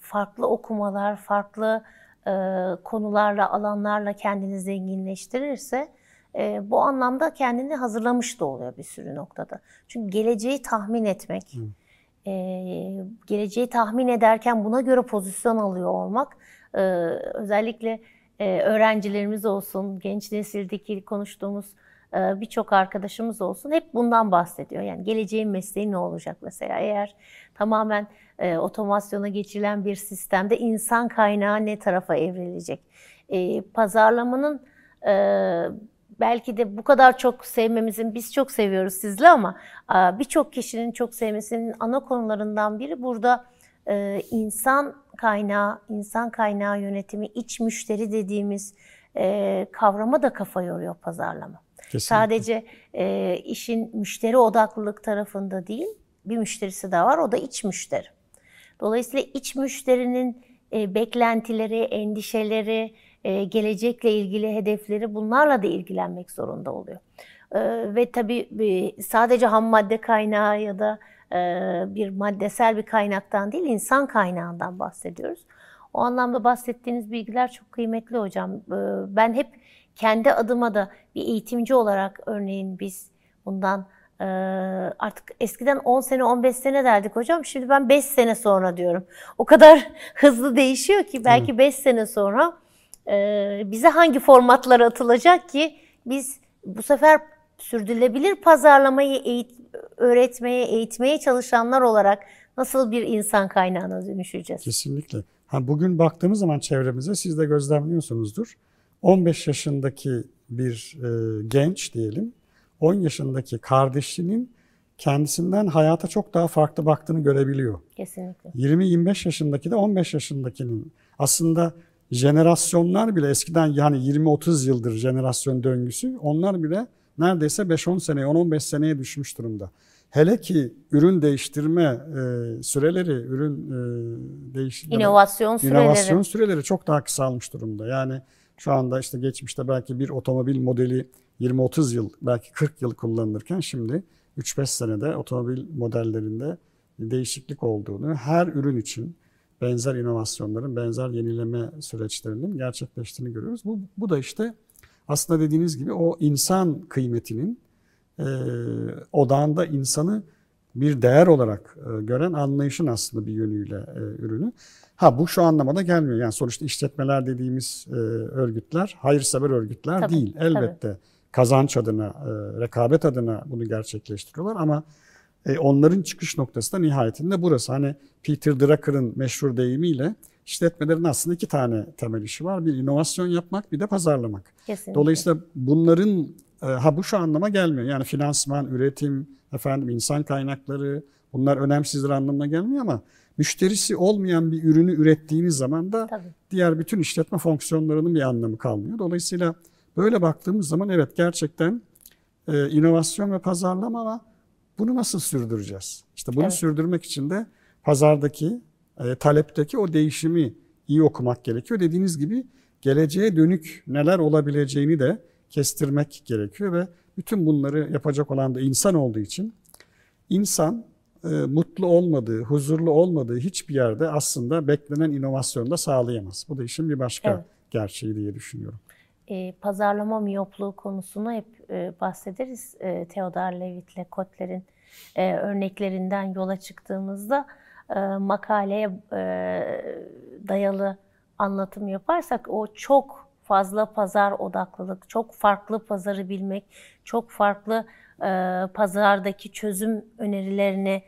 farklı okumalar, farklı e, konularla, alanlarla kendini zenginleştirirse e, bu anlamda kendini hazırlamış da oluyor bir sürü noktada. Çünkü geleceği tahmin etmek, e, geleceği tahmin ederken buna göre pozisyon alıyor olmak e, özellikle e, öğrencilerimiz olsun, genç nesildeki konuştuğumuz e, birçok arkadaşımız olsun hep bundan bahsediyor. Yani geleceğin mesleği ne olacak mesela eğer tamamen e, otomasyona geçilen bir sistemde insan kaynağı ne tarafa evrilecek? E, pazarlamanın e, belki de bu kadar çok sevmemizin, biz çok seviyoruz sizle ama e, birçok kişinin çok sevmesinin ana konularından biri burada e, insan kaynağı, insan kaynağı yönetimi, iç müşteri dediğimiz e, kavrama da kafa yoruyor pazarlama. Kesinlikle. Sadece e, işin müşteri odaklılık tarafında değil, bir müşterisi daha var, o da iç müşteri. Dolayısıyla iç müşterinin e, beklentileri, endişeleri, e, gelecekle ilgili hedefleri bunlarla da ilgilenmek zorunda oluyor. E, ve tabii sadece ham madde kaynağı ya da e, bir maddesel bir kaynaktan değil, insan kaynağından bahsediyoruz. O anlamda bahsettiğiniz bilgiler çok kıymetli hocam. E, ben hep kendi adıma da bir eğitimci olarak örneğin biz bundan artık eskiden 10 sene 15 sene derdik hocam. Şimdi ben 5 sene sonra diyorum. O kadar (laughs) hızlı değişiyor ki belki 5 sene sonra bize hangi formatlar atılacak ki biz bu sefer sürdürülebilir pazarlamayı eğit öğretmeye, eğitmeye çalışanlar olarak nasıl bir insan kaynağına dönüşeceğiz? Kesinlikle. Ha, bugün baktığımız zaman çevremize siz de gözlemliyorsunuzdur. 15 yaşındaki bir e, genç diyelim, 10 yaşındaki kardeşinin kendisinden hayata çok daha farklı baktığını görebiliyor. Kesinlikle. 20-25 yaşındaki de 15 yaşındakinin aslında jenerasyonlar bile eskiden yani 20-30 yıldır jenerasyon döngüsü onlar bile neredeyse 5-10 seneye 10-15 seneye düşmüş durumda. Hele ki ürün değiştirme e, süreleri, ürün e, değiştirme inovasyon, inovasyon süreleri. süreleri çok daha kısalmış durumda. Yani şu anda işte geçmişte belki bir otomobil modeli 20-30 yıl belki 40 yıl kullanılırken şimdi 3-5 senede otomobil modellerinde değişiklik olduğunu, her ürün için benzer inovasyonların, benzer yenileme süreçlerinin gerçekleştiğini görüyoruz. Bu, bu da işte aslında dediğiniz gibi o insan kıymetinin e, odağında insanı bir değer olarak e, gören anlayışın aslında bir yönüyle e, ürünü. Ha bu şu anlamada gelmiyor. Yani sonuçta işletmeler dediğimiz e, örgütler hayırsever örgütler tabii, değil. Elbette tabii. kazanç adına, e, rekabet adına bunu gerçekleştiriyorlar ama e, onların çıkış noktası da nihayetinde burası. Hani Peter Drucker'ın meşhur deyimiyle işletmelerin aslında iki tane temel işi var. Bir inovasyon yapmak, bir de pazarlamak. Kesinlikle. Dolayısıyla bunların e, ha bu şu anlama gelmiyor. Yani finansman, üretim, efendim insan kaynakları bunlar önemsizdir anlamına gelmiyor ama müşterisi olmayan bir ürünü ürettiğiniz zaman da Tabii. diğer bütün işletme fonksiyonlarının bir anlamı kalmıyor. Dolayısıyla böyle baktığımız zaman evet gerçekten e, inovasyon ve pazarlama ama bunu nasıl sürdüreceğiz? İşte bunu evet. sürdürmek için de pazardaki, e, talepteki o değişimi iyi okumak gerekiyor. Dediğiniz gibi geleceğe dönük neler olabileceğini de kestirmek gerekiyor ve bütün bunları yapacak olan da insan olduğu için insan e, mutlu olmadığı, huzurlu olmadığı hiçbir yerde aslında beklenen inovasyonu da sağlayamaz. Bu da işin bir başka evet. gerçeği diye düşünüyorum. E, pazarlama miyopluğu konusunu hep e, bahsederiz. E, Theodor Levitt'le Kotler'in e, örneklerinden yola çıktığımızda e, makaleye e, dayalı anlatım yaparsak o çok fazla pazar odaklılık, çok farklı pazarı bilmek, çok farklı e, pazardaki çözüm önerilerini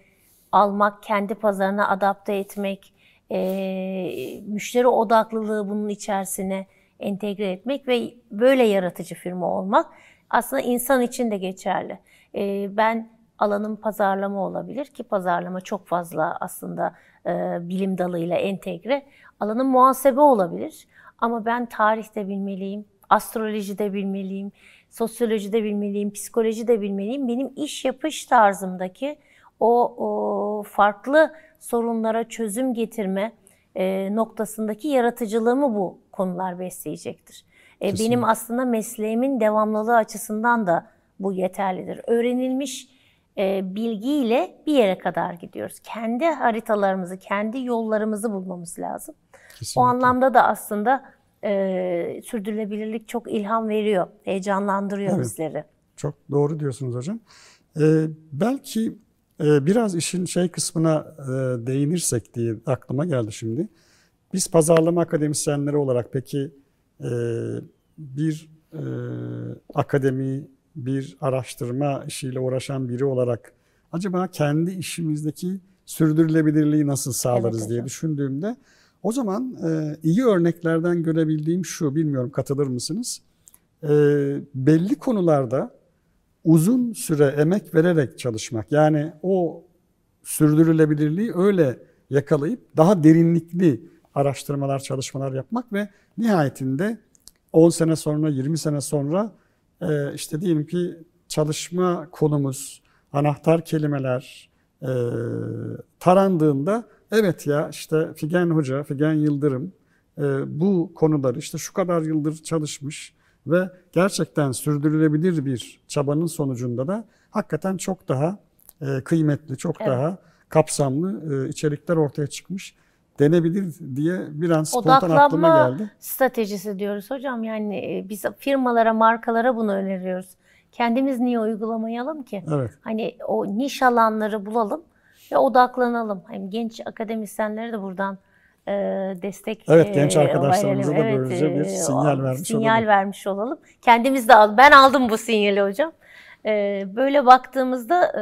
almak, kendi pazarına adapte etmek, e, müşteri odaklılığı bunun içerisine entegre etmek ve böyle yaratıcı firma olmak aslında insan için de geçerli. E, ben alanım pazarlama olabilir ki pazarlama çok fazla aslında e, bilim dalıyla entegre. Alanım muhasebe olabilir ama ben tarihte bilmeliyim, astrolojide bilmeliyim, sosyolojide bilmeliyim, psikolojide bilmeliyim. Benim iş yapış tarzımdaki o, o farklı sorunlara çözüm getirme e, noktasındaki yaratıcılığımı bu konular besleyecektir. E, benim aslında mesleğimin devamlılığı açısından da bu yeterlidir. Öğrenilmiş e, bilgiyle bir yere kadar gidiyoruz. Kendi haritalarımızı, kendi yollarımızı bulmamız lazım. Kesinlikle. O anlamda da aslında e, sürdürülebilirlik çok ilham veriyor, heyecanlandırıyor evet. bizleri. Çok doğru diyorsunuz hocam. Ee, belki ee, biraz işin şey kısmına e, değinirsek diye aklıma geldi şimdi. Biz pazarlama akademisyenleri olarak peki e, bir e, akademi, bir araştırma işiyle uğraşan biri olarak acaba kendi işimizdeki sürdürülebilirliği nasıl sağlarız evet, diye düşündüğümde o zaman iyi örneklerden görebildiğim şu, bilmiyorum katılır mısınız? Belli konularda uzun süre emek vererek çalışmak yani o sürdürülebilirliği öyle yakalayıp daha derinlikli araştırmalar, çalışmalar yapmak ve nihayetinde 10 sene sonra, 20 sene sonra e, işte diyelim ki çalışma konumuz, anahtar kelimeler e, tarandığında evet ya işte Figen Hoca, Figen Yıldırım e, bu konuları işte şu kadar yıldır çalışmış, ve gerçekten sürdürülebilir bir çabanın sonucunda da hakikaten çok daha e, kıymetli, çok evet. daha kapsamlı e, içerikler ortaya çıkmış denebilir diye bir an spontan Odaklanma aklıma geldi. stratejisi diyoruz hocam. Yani e, biz firmalara, markalara bunu öneriyoruz. Kendimiz niye uygulamayalım ki? Evet. Hani o niş alanları bulalım ve odaklanalım. Hem genç akademisyenlere de buradan e, destek Evet e, genç arkadaşlarımıza e, da böylece evet, bir sinyal o, vermiş sinyal olalım. vermiş olalım. Kendimiz de aldık. Ben aldım bu sinyali hocam. E, böyle baktığımızda e,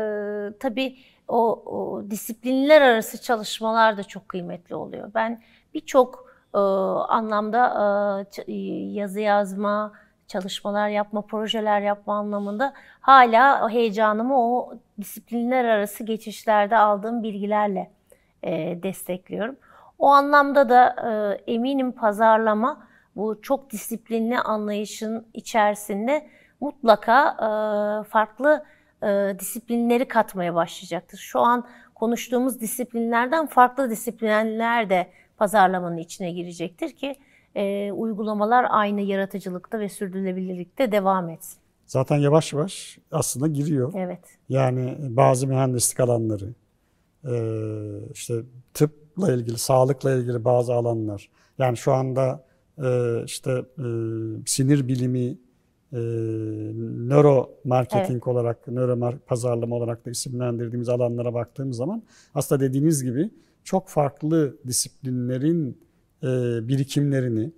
tabii o, o disiplinler arası çalışmalar da çok kıymetli oluyor. Ben birçok e, anlamda e, e yazı yazma, çalışmalar yapma, projeler yapma anlamında hala heyecanımı o disiplinler arası geçişlerde aldığım bilgilerle e, destekliyorum. O anlamda da e, eminim pazarlama bu çok disiplinli anlayışın içerisinde mutlaka e, farklı e, disiplinleri katmaya başlayacaktır. Şu an konuştuğumuz disiplinlerden farklı disiplinler de pazarlamanın içine girecektir ki e, uygulamalar aynı yaratıcılıkta ve sürdürülebilirlikte devam etsin. Zaten yavaş yavaş aslında giriyor. Evet. Yani bazı mühendislik alanları, e, işte tıp tıpla ilgili, sağlıkla ilgili bazı alanlar. Yani şu anda e, işte e, sinir bilimi, e, nöro marketing evet. olarak, nöro pazarlama olarak da isimlendirdiğimiz alanlara baktığımız zaman aslında dediğiniz gibi çok farklı disiplinlerin e, birikimlerini,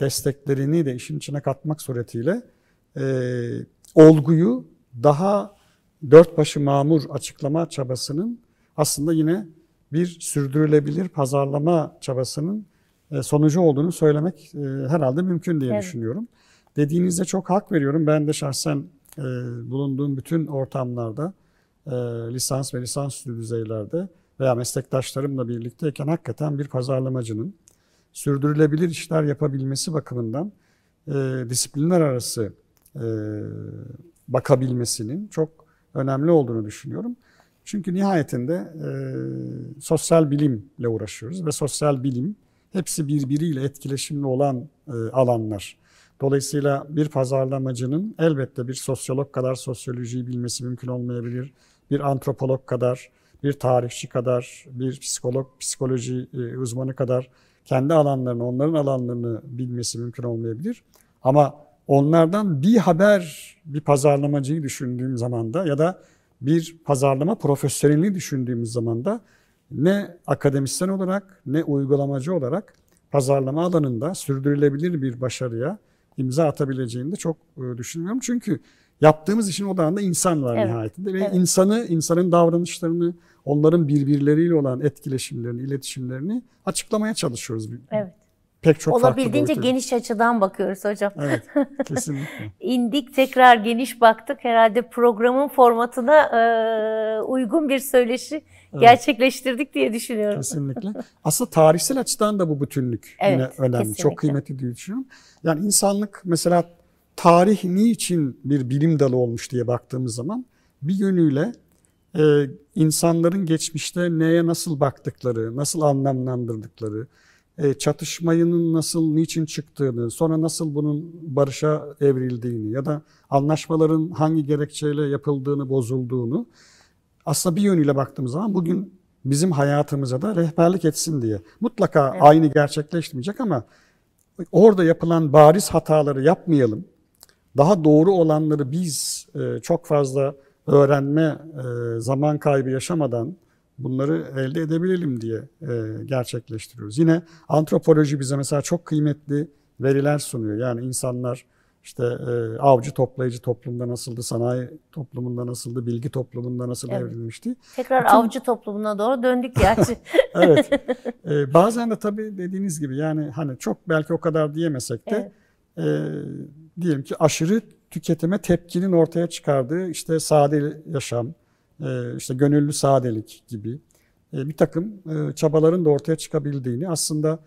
desteklerini de işin içine katmak suretiyle e, olguyu daha dört başı mamur açıklama çabasının aslında yine bir sürdürülebilir pazarlama çabasının e, sonucu olduğunu söylemek e, herhalde mümkün diye evet. düşünüyorum. Dediğinizde çok hak veriyorum. Ben de şahsen e, bulunduğum bütün ortamlarda lisans ve lisansüstü düzeylerde veya meslektaşlarımla birlikteyken hakikaten bir pazarlamacının sürdürülebilir işler yapabilmesi bakımından disiplinler arası bakabilmesinin çok önemli olduğunu düşünüyorum. Çünkü nihayetinde e, sosyal bilimle uğraşıyoruz ve sosyal bilim hepsi birbiriyle etkileşimli olan e, alanlar. Dolayısıyla bir pazarlamacının elbette bir sosyolog kadar sosyolojiyi bilmesi mümkün olmayabilir. Bir antropolog kadar, bir tarihçi kadar, bir psikolog, psikoloji e, uzmanı kadar kendi alanlarını, onların alanlarını bilmesi mümkün olmayabilir. Ama onlardan bir haber bir pazarlamacıyı düşündüğüm zaman da ya da bir pazarlama profesyonelini düşündüğümüz zaman da ne akademisyen olarak ne uygulamacı olarak pazarlama alanında sürdürülebilir bir başarıya imza atabileceğini de çok e, düşünmüyorum. Çünkü yaptığımız işin odağında insan var evet. nihayetinde ve evet. insanı, insanın davranışlarını, onların birbirleriyle olan etkileşimlerini, iletişimlerini açıklamaya çalışıyoruz. Evet pek çok Olabildiğince geniş açıdan bakıyoruz hocam. Evet, (laughs) kesinlikle. İndik tekrar geniş baktık. Herhalde programın formatına e, uygun bir söyleşi evet. gerçekleştirdik diye düşünüyorum. Kesinlikle. Aslında tarihsel açıdan da bu bütünlük evet, yine önemli. Kesinlikle. Çok kıymetli diye düşünüyorum. Yani insanlık mesela tarih niçin bir bilim dalı olmuş diye baktığımız zaman bir yönüyle e, insanların geçmişte neye nasıl baktıkları, nasıl anlamlandırdıkları, e, çatışmayının nasıl, niçin çıktığını, sonra nasıl bunun barışa evrildiğini ya da anlaşmaların hangi gerekçeyle yapıldığını, bozulduğunu aslında bir yönüyle baktığımız zaman bugün bizim hayatımıza da rehberlik etsin diye. Mutlaka evet. aynı gerçekleşmeyecek ama orada yapılan bariz hataları yapmayalım. Daha doğru olanları biz e, çok fazla öğrenme, e, zaman kaybı yaşamadan bunları elde edebilelim diye e, gerçekleştiriyoruz. Yine antropoloji bize mesela çok kıymetli veriler sunuyor. Yani insanlar işte e, avcı toplayıcı toplumda nasıldı, sanayi toplumunda nasıldı, bilgi toplumunda nasıl evet. evrilmişti. Tekrar Bütün... avcı toplumuna doğru döndük gerçi. (laughs) evet. E, bazen de tabii dediğiniz gibi yani hani çok belki o kadar diyemesek de evet. e, diyelim ki aşırı tüketime tepkinin ortaya çıkardığı işte sade yaşam, ee, işte gönüllü sadelik gibi ee, bir takım e, çabaların da ortaya çıkabildiğini aslında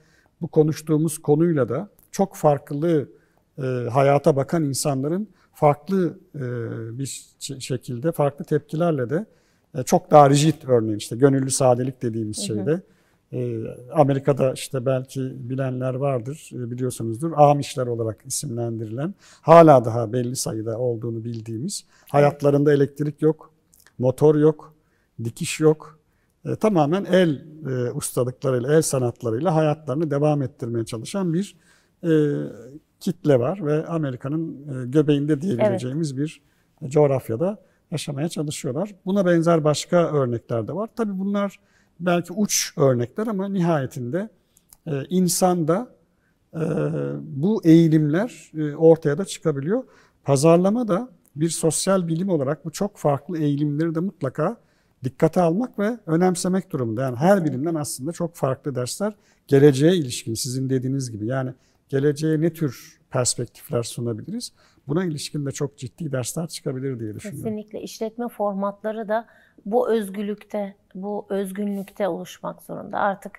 bu konuştuğumuz konuyla da çok farklı e, hayata bakan insanların farklı e, bir şekilde, farklı tepkilerle de çok daha rigid örneğin işte gönüllü sadelik dediğimiz şeyde Amerika'da işte belki bilenler vardır, biliyorsunuzdur. Amişler olarak isimlendirilen, hala daha belli sayıda olduğunu bildiğimiz, hayatlarında elektrik yok, motor yok, dikiş yok. E, tamamen el e, ustalıklarıyla, el sanatlarıyla hayatlarını devam ettirmeye çalışan bir e, kitle var ve Amerika'nın e, göbeğinde diyebileceğimiz evet. bir coğrafyada yaşamaya çalışıyorlar. Buna benzer başka örnekler de var. Tabii bunlar belki uç örnekler ama nihayetinde e, insanda e, bu eğilimler e, ortaya da çıkabiliyor. Pazarlama da bir sosyal bilim olarak bu çok farklı eğilimleri de mutlaka dikkate almak ve önemsemek durumunda. Yani her bilimden aslında çok farklı dersler geleceğe ilişkin sizin dediğiniz gibi. Yani geleceğe ne tür perspektifler sunabiliriz? Buna ilişkin de çok ciddi dersler çıkabilir diye düşünüyorum. Kesinlikle işletme formatları da bu özgürlükte, bu özgünlükte oluşmak zorunda. Artık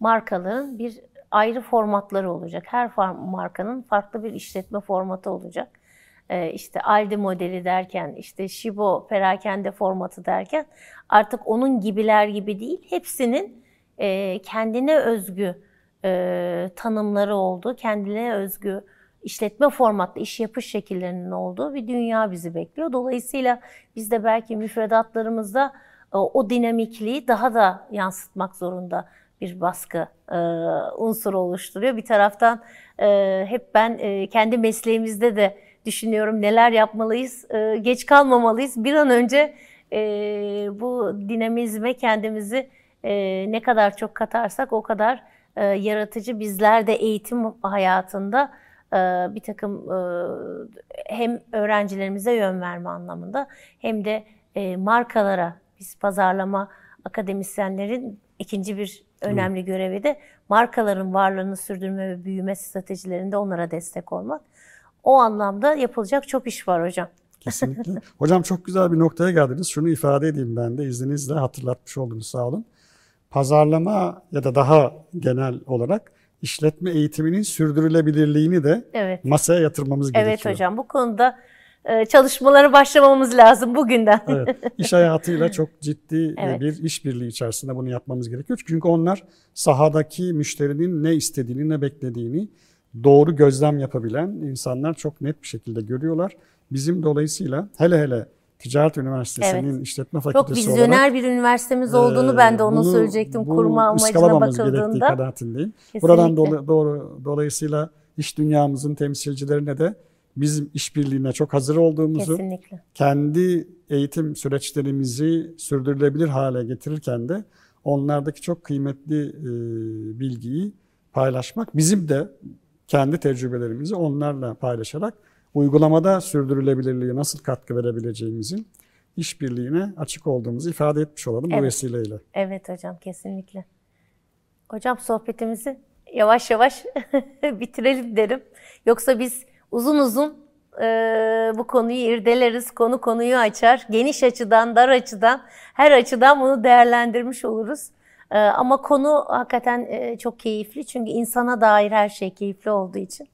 markaların bir ayrı formatları olacak. Her markanın farklı bir işletme formatı olacak e, işte Aldi modeli derken, işte Shibo perakende formatı derken artık onun gibiler gibi değil, hepsinin e, kendine özgü e, tanımları olduğu, kendine özgü işletme formatlı iş yapış şekillerinin olduğu bir dünya bizi bekliyor. Dolayısıyla biz de belki müfredatlarımızda e, o dinamikliği daha da yansıtmak zorunda bir baskı e, unsuru oluşturuyor. Bir taraftan e, hep ben e, kendi mesleğimizde de düşünüyorum. Neler yapmalıyız? E, geç kalmamalıyız. Bir an önce e, bu dinamizme kendimizi e, ne kadar çok katarsak o kadar e, yaratıcı bizler de eğitim hayatında e, bir takım e, hem öğrencilerimize yön verme anlamında hem de e, markalara biz pazarlama akademisyenlerin ikinci bir önemli görevi de markaların varlığını sürdürme ve büyüme stratejilerinde onlara destek olmak. O anlamda yapılacak çok iş var hocam. Kesinlikle. (laughs) Hocam çok güzel bir noktaya geldiniz. Şunu ifade edeyim ben de izninizle hatırlatmış oldunuz sağ olun. Pazarlama ya da daha genel olarak işletme eğitiminin sürdürülebilirliğini de evet. masaya yatırmamız evet gerekiyor. Evet hocam bu konuda e, çalışmaları başlamamız lazım bugünden. Evet, iş hayatıyla çok ciddi e, evet. bir işbirliği içerisinde bunu yapmamız gerekiyor. Çünkü onlar sahadaki müşterinin ne istediğini, ne beklediğini, doğru gözlem yapabilen insanlar çok net bir şekilde görüyorlar. Bizim dolayısıyla hele hele Ticaret Üniversitesi'nin evet. işletme fakültesi olarak... Çok vizyoner olarak, bir üniversitemiz olduğunu e, ben de onu ee, söyleyecektim kurma amacına bakıldığında. kanaatindeyim. Buradan dola, doğru, dolayısıyla iş dünyamızın temsilcilerine de bizim işbirliğine çok hazır olduğumuzu, Kesinlikle. kendi eğitim süreçlerimizi sürdürülebilir hale getirirken de onlardaki çok kıymetli e, bilgiyi paylaşmak bizim de kendi tecrübelerimizi onlarla paylaşarak uygulamada sürdürülebilirliği nasıl katkı verebileceğimizin işbirliğine açık olduğumuzu ifade etmiş olalım evet. bu vesileyle. Evet hocam kesinlikle. Hocam sohbetimizi yavaş yavaş (laughs) bitirelim derim. Yoksa biz uzun uzun e, bu konuyu irdeleriz, konu konuyu açar. Geniş açıdan, dar açıdan, her açıdan bunu değerlendirmiş oluruz. Ee, ama konu hakikaten e, çok keyifli çünkü insana dair her şey keyifli olduğu için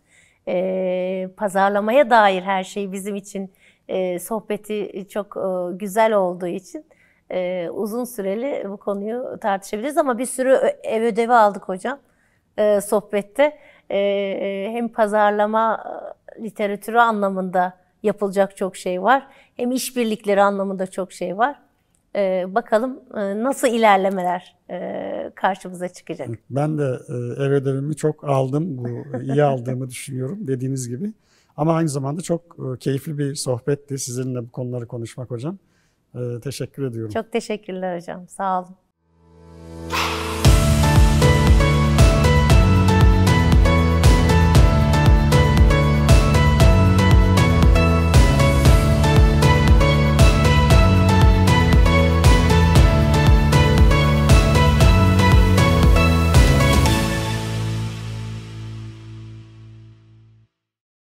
e, pazarlamaya dair her şey bizim için e, sohbeti çok güzel olduğu için uzun süreli bu konuyu tartışabiliriz ama bir sürü ev ödevi aldık hocam sohbette. hem pazarlama literatürü anlamında yapılacak çok şey var. Hem işbirlikleri anlamında çok şey var. E, bakalım e, nasıl ilerlemeler e, karşımıza çıkacak. Ben de e, ev ödevimi çok aldım. Bu iyi aldığımı düşünüyorum dediğiniz gibi. Ama aynı zamanda çok e, keyifli bir sohbetti sizinle bu konuları konuşmak hocam. E, teşekkür ediyorum. Çok teşekkürler hocam. Sağ olun.